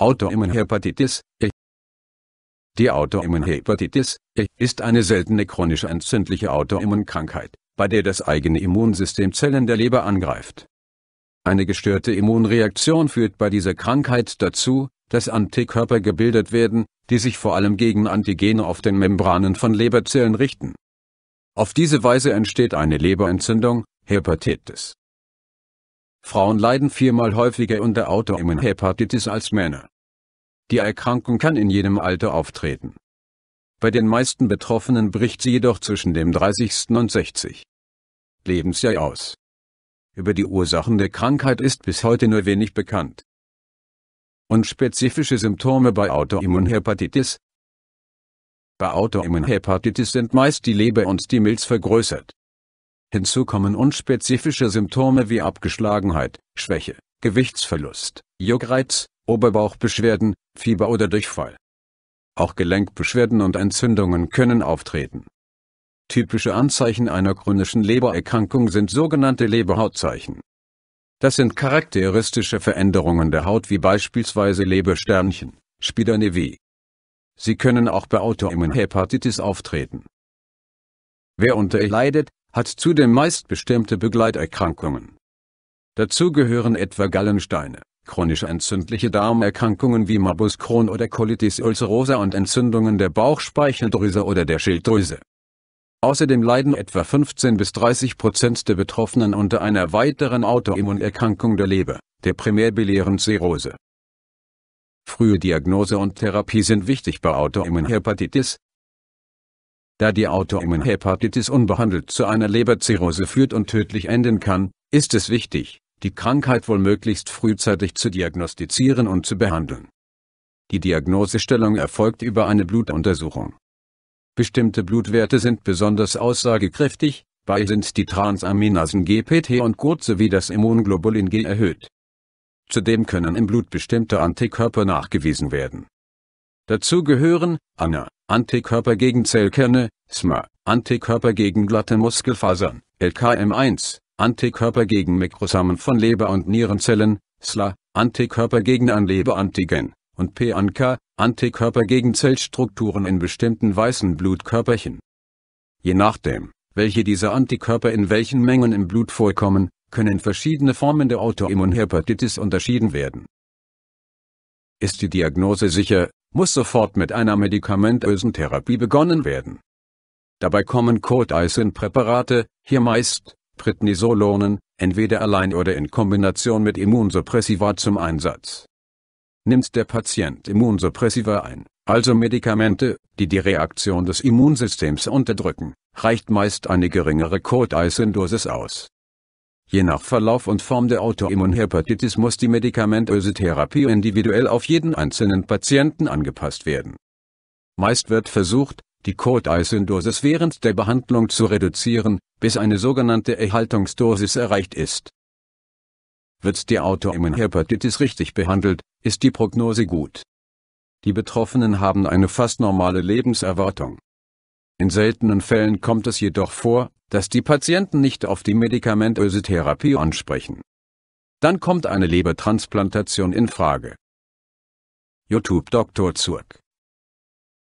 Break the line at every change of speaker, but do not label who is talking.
Autoimmunhepatitis E. Die Autoimmunhepatitis E ist eine seltene chronische entzündliche Autoimmunkrankheit, bei der das eigene Immunsystem Zellen der Leber angreift. Eine gestörte Immunreaktion führt bei dieser Krankheit dazu, dass Antikörper gebildet werden, die sich vor allem gegen Antigene auf den Membranen von Leberzellen richten. Auf diese Weise entsteht eine Leberentzündung, Hepatitis. Frauen leiden viermal häufiger unter Autoimmunhepatitis als Männer. Die Erkrankung kann in jedem Alter auftreten. Bei den meisten Betroffenen bricht sie jedoch zwischen dem 30. und 60. Lebensjahr aus. Über die Ursachen der Krankheit ist bis heute nur wenig bekannt. Und spezifische Symptome bei Autoimmunhepatitis? Bei Autoimmunhepatitis sind meist die Leber und die Milz vergrößert. Hinzu kommen unspezifische Symptome wie Abgeschlagenheit, Schwäche, Gewichtsverlust, Juckreiz, Oberbauchbeschwerden, Fieber oder Durchfall. Auch Gelenkbeschwerden und Entzündungen können auftreten. Typische Anzeichen einer chronischen Lebererkrankung sind sogenannte Leberhautzeichen. Das sind charakteristische Veränderungen der Haut wie beispielsweise Lebersternchen, Spidernevi. Sie können auch bei Autoimmunhepatitis auftreten. Wer unter ihr e leidet, hat zudem meist bestimmte Begleiterkrankungen. Dazu gehören etwa Gallensteine, Chronisch entzündliche Darmerkrankungen wie Morbus Crohn oder Colitis ulcerosa und Entzündungen der Bauchspeicheldrüse oder der Schilddrüse. Außerdem leiden etwa 15 bis 30 Prozent der Betroffenen unter einer weiteren Autoimmunerkrankung der Leber, der primärbiliären Zirrhose. Frühe Diagnose und Therapie sind wichtig bei Autoimmunhepatitis, da die Autoimmunhepatitis unbehandelt zu einer Leberzirrhose führt und tödlich enden kann, ist es wichtig, die Krankheit wohl möglichst frühzeitig zu diagnostizieren und zu behandeln. Die Diagnosestellung erfolgt über eine Blutuntersuchung. Bestimmte Blutwerte sind besonders aussagekräftig, bei sind die Transaminasen GPT und GOT sowie das Immunglobulin G erhöht. Zudem können im Blut bestimmte Antikörper nachgewiesen werden. Dazu gehören ANA, Antikörper gegen Zellkerne, SMA, Antikörper gegen glatte Muskelfasern, LKM1, Antikörper gegen Mikrosamen von Leber- und Nierenzellen, SLA, Antikörper gegen ein Leberantigen, und PNK, Antikörper gegen Zellstrukturen in bestimmten weißen Blutkörperchen. Je nachdem, welche dieser Antikörper in welchen Mengen im Blut vorkommen, können verschiedene Formen der Autoimmunhepatitis unterschieden werden. Ist die Diagnose sicher, muss sofort mit einer medikamentösen Therapie begonnen werden. Dabei kommen Cold-Eisen-Präparate, hier meist Prednisolonen, entweder allein oder in Kombination mit Immunsuppressiva zum Einsatz. Nimmt der Patient Immunsuppressiva ein, also Medikamente, die die Reaktion des Immunsystems unterdrücken, reicht meist eine geringere Codeisendosis aus. Je nach Verlauf und Form der Autoimmunhepatitis muss die medikamentöse Therapie individuell auf jeden einzelnen Patienten angepasst werden. Meist wird versucht, die Koteisen-Dosis während der Behandlung zu reduzieren, bis eine sogenannte Erhaltungsdosis erreicht ist. Wird die Autoimmunhepatitis richtig behandelt, ist die Prognose gut. Die Betroffenen haben eine fast normale Lebenserwartung. In seltenen Fällen kommt es jedoch vor, dass die Patienten nicht auf die medikamentöse Therapie ansprechen. Dann kommt eine Lebertransplantation in Frage. YouTube Dr. Zurk